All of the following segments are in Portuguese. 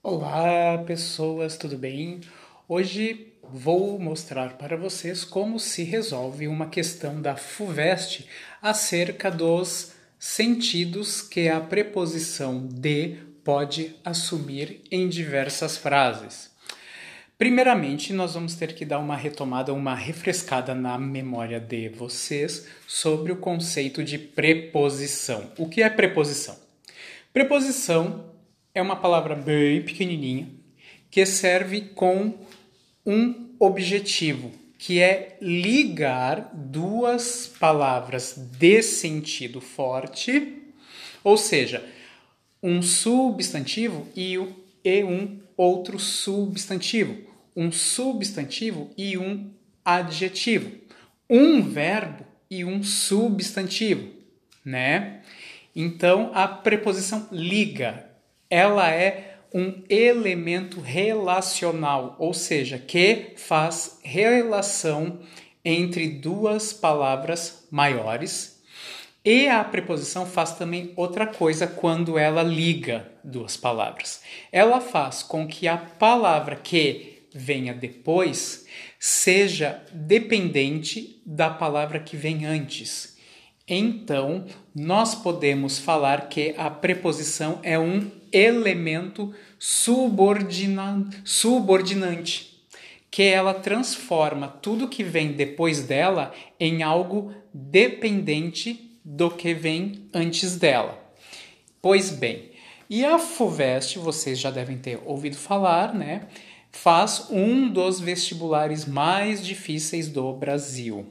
Olá, pessoas, tudo bem? Hoje vou mostrar para vocês como se resolve uma questão da FUVEST acerca dos sentidos que a preposição de pode assumir em diversas frases. Primeiramente, nós vamos ter que dar uma retomada, uma refrescada na memória de vocês sobre o conceito de preposição. O que é preposição? Preposição é uma palavra bem pequenininha que serve com um objetivo, que é ligar duas palavras de sentido forte, ou seja, um substantivo e um outro substantivo, um substantivo e um adjetivo, um verbo e um substantivo, né? Então a preposição liga ela é um elemento relacional, ou seja, que faz relação entre duas palavras maiores. E a preposição faz também outra coisa quando ela liga duas palavras. Ela faz com que a palavra que venha depois seja dependente da palavra que vem antes. Então, nós podemos falar que a preposição é um elemento subordina, subordinante, que ela transforma tudo que vem depois dela em algo dependente do que vem antes dela. Pois bem, e a FUVEST, vocês já devem ter ouvido falar, né? Faz um dos vestibulares mais difíceis do Brasil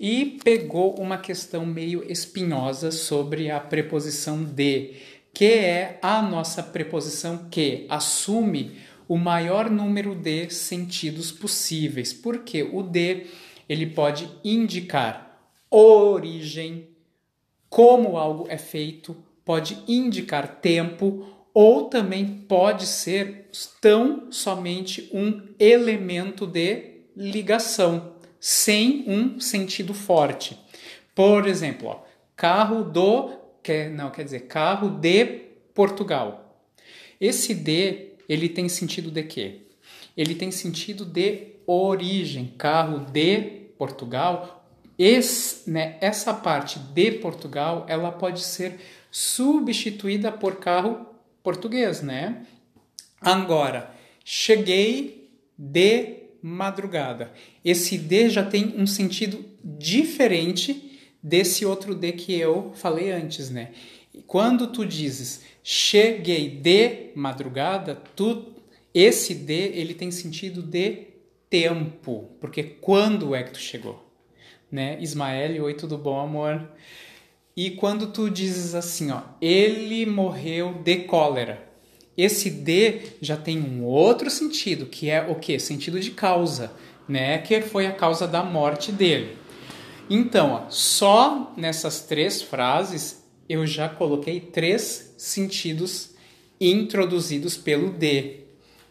e pegou uma questão meio espinhosa sobre a preposição de, que é a nossa preposição que assume o maior número de sentidos possíveis, porque o de ele pode indicar origem, como algo é feito, pode indicar tempo ou também pode ser tão somente um elemento de ligação, sem um sentido forte. Por exemplo, ó, carro do quer, não, quer dizer, carro de Portugal. Esse de, ele tem sentido de quê? Ele tem sentido de origem, carro de Portugal. Esse, né, essa parte de Portugal, ela pode ser substituída por carro português, né? Agora, cheguei de madrugada. Esse de já tem um sentido diferente desse outro d que eu falei antes, né? Quando tu dizes cheguei de madrugada, tu esse d ele tem sentido de tempo, porque quando é que tu chegou, né? Ismael, oi, tudo bom, amor? E quando tu dizes assim, ó, ele morreu de cólera. Esse d já tem um outro sentido, que é o quê? Sentido de causa, né? Que foi a causa da morte dele. Então, ó, só nessas três frases eu já coloquei três sentidos introduzidos pelo de,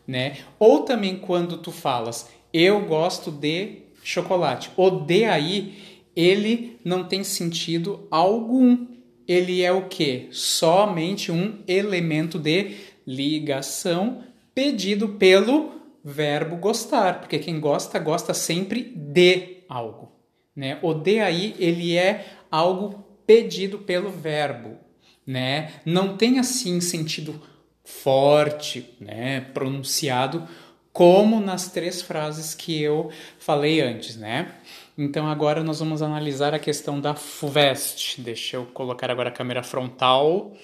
né? Ou também quando tu falas eu gosto de chocolate, o de aí ele não tem sentido algum. Ele é o que? Somente um elemento de ligação pedido pelo verbo gostar, porque quem gosta gosta sempre de algo. Né? O de aí ele é algo pedido pelo verbo, né? Não tem assim sentido forte, né? Pronunciado como nas três frases que eu falei antes, né? Então agora nós vamos analisar a questão da FUVEST. Deixa eu colocar agora a câmera frontal.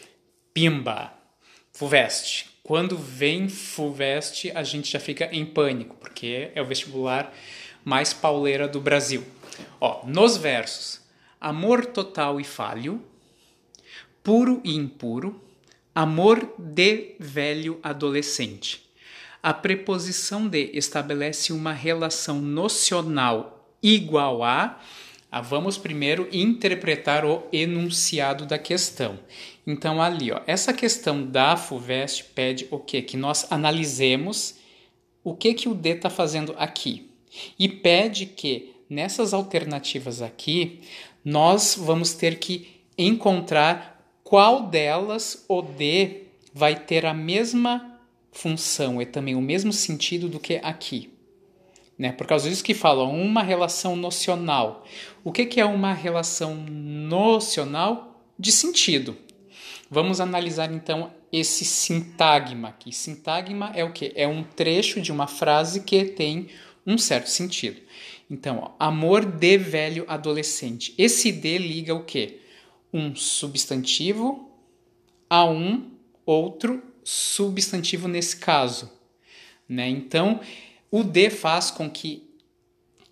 Pimba. FUVEST. Quando vem FUVEST, a gente já fica em pânico, porque é o vestibular mais pauleira do Brasil. Ó, nos versos amor total e falho, puro e impuro, amor de velho adolescente. A preposição de estabelece uma relação nocional igual a. vamos primeiro interpretar o enunciado da questão. Então, ali, ó, essa questão da FUVEST pede o quê? Que nós analisemos o que, que o D está fazendo aqui. E pede que nessas alternativas aqui, nós vamos ter que encontrar qual delas o D vai ter a mesma função e também o mesmo sentido do que aqui. Né? Por causa disso que falam uma relação nocional. O que, que é uma relação nocional? De sentido. Vamos analisar então esse sintagma aqui. Sintagma é o que? É um trecho de uma frase que tem um certo sentido. Então, ó, amor de velho adolescente. Esse de liga o quê? Um substantivo a um outro substantivo nesse caso. Né? Então, o de faz com que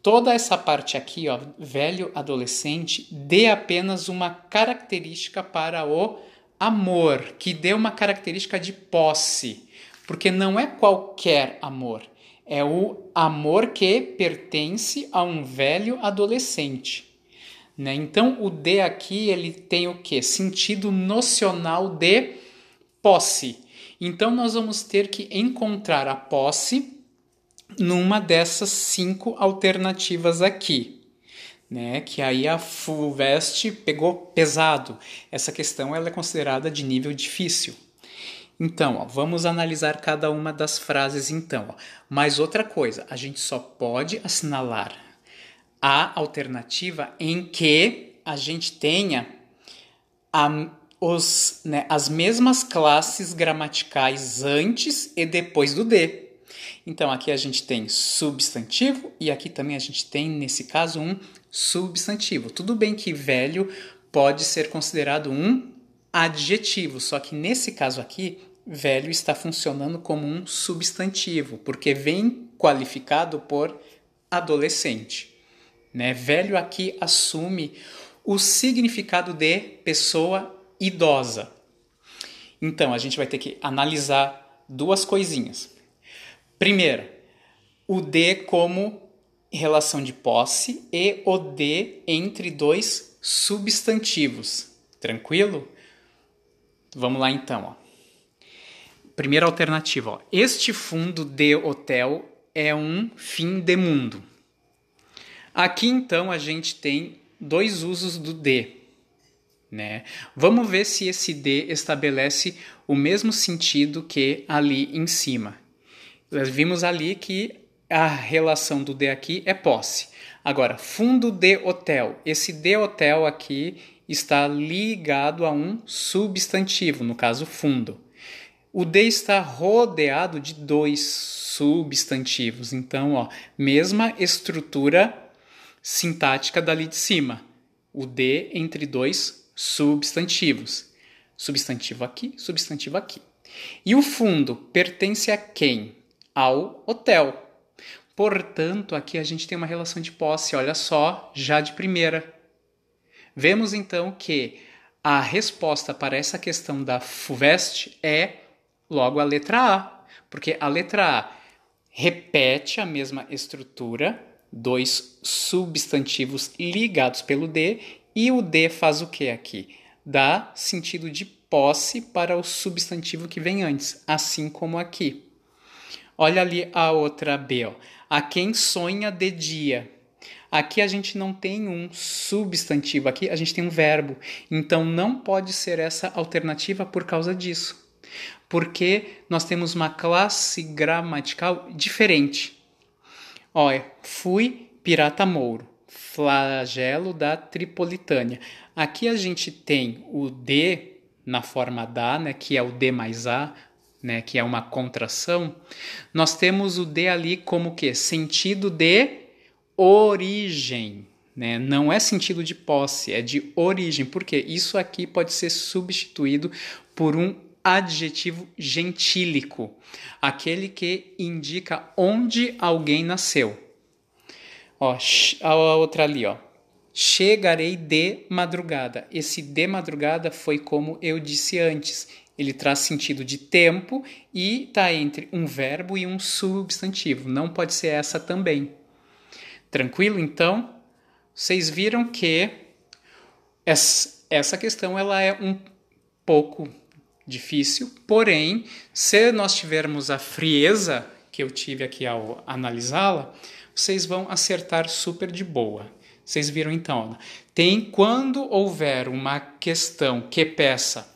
toda essa parte aqui, ó, velho adolescente, dê apenas uma característica para o amor, que dê uma característica de posse, porque não é qualquer amor, é o amor que pertence a um velho adolescente. Né? Então, o D aqui ele tem o que? Sentido nocional de posse. Então, nós vamos ter que encontrar a posse numa dessas cinco alternativas aqui. Né? Que aí a FUVEST pegou pesado. Essa questão ela é considerada de nível difícil. Então, ó, vamos analisar cada uma das frases então. Ó. Mas outra coisa, a gente só pode assinalar a alternativa em que a gente tenha a, os, né, as mesmas classes gramaticais antes e depois do D. Então, aqui a gente tem substantivo e aqui também a gente tem, nesse caso, um substantivo. Tudo bem que velho pode ser considerado um adjetivo, só que nesse caso aqui, velho está funcionando como um substantivo, porque vem qualificado por adolescente. Né? Velho aqui assume o significado de pessoa idosa. Então, a gente vai ter que analisar duas coisinhas. Primeiro, o de como relação de posse e o de entre dois substantivos. Tranquilo? Vamos lá então. Ó primeira alternativa. Ó. Este fundo de hotel é um fim de mundo. Aqui então a gente tem dois usos do de. Né? Vamos ver se esse de estabelece o mesmo sentido que ali em cima. Nós vimos ali que a relação do de aqui é posse. Agora, fundo de hotel. Esse de hotel aqui está ligado a um substantivo, no caso fundo. O de está rodeado de dois substantivos. Então, ó, mesma estrutura sintática dali de cima. O de entre dois substantivos. Substantivo aqui, substantivo aqui. E o fundo pertence a quem? Ao hotel. Portanto, aqui a gente tem uma relação de posse, olha só, já de primeira. Vemos então que a resposta para essa questão da FUVEST é Logo, a letra A, porque a letra A repete a mesma estrutura, dois substantivos ligados pelo D, e o D faz o que aqui? Dá sentido de posse para o substantivo que vem antes, assim como aqui. Olha ali a outra B, ó. a quem sonha de dia. Aqui a gente não tem um substantivo, aqui a gente tem um verbo. Então não pode ser essa alternativa por causa disso porque nós temos uma classe gramatical diferente. Olha, é, fui pirata mouro, flagelo da Tripolitânia. Aqui a gente tem o D na forma da, né, que é o D mais A, né, que é uma contração, nós temos o D ali como que? Sentido de origem. Né? Não é sentido de posse, é de origem, porque isso aqui pode ser substituído por um adjetivo gentílico, aquele que indica onde alguém nasceu. Ó, a outra ali, ó. Chegarei de madrugada. Esse de madrugada foi como eu disse antes. Ele traz sentido de tempo e está entre um verbo e um substantivo. Não pode ser essa também. Tranquilo, então? Vocês viram que essa questão ela é um pouco difícil, porém, se nós tivermos a frieza que eu tive aqui ao analisá-la, vocês vão acertar super de boa. Vocês viram então, tem quando houver uma questão que peça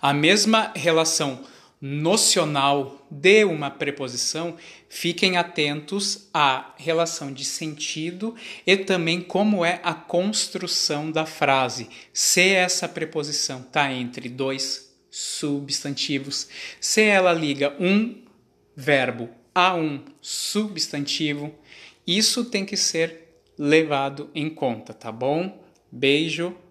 a mesma relação nocional de uma preposição, fiquem atentos à relação de sentido e também como é a construção da frase. Se essa preposição está entre dois substantivos, se ela liga um verbo a um substantivo, isso tem que ser levado em conta, tá bom? Beijo.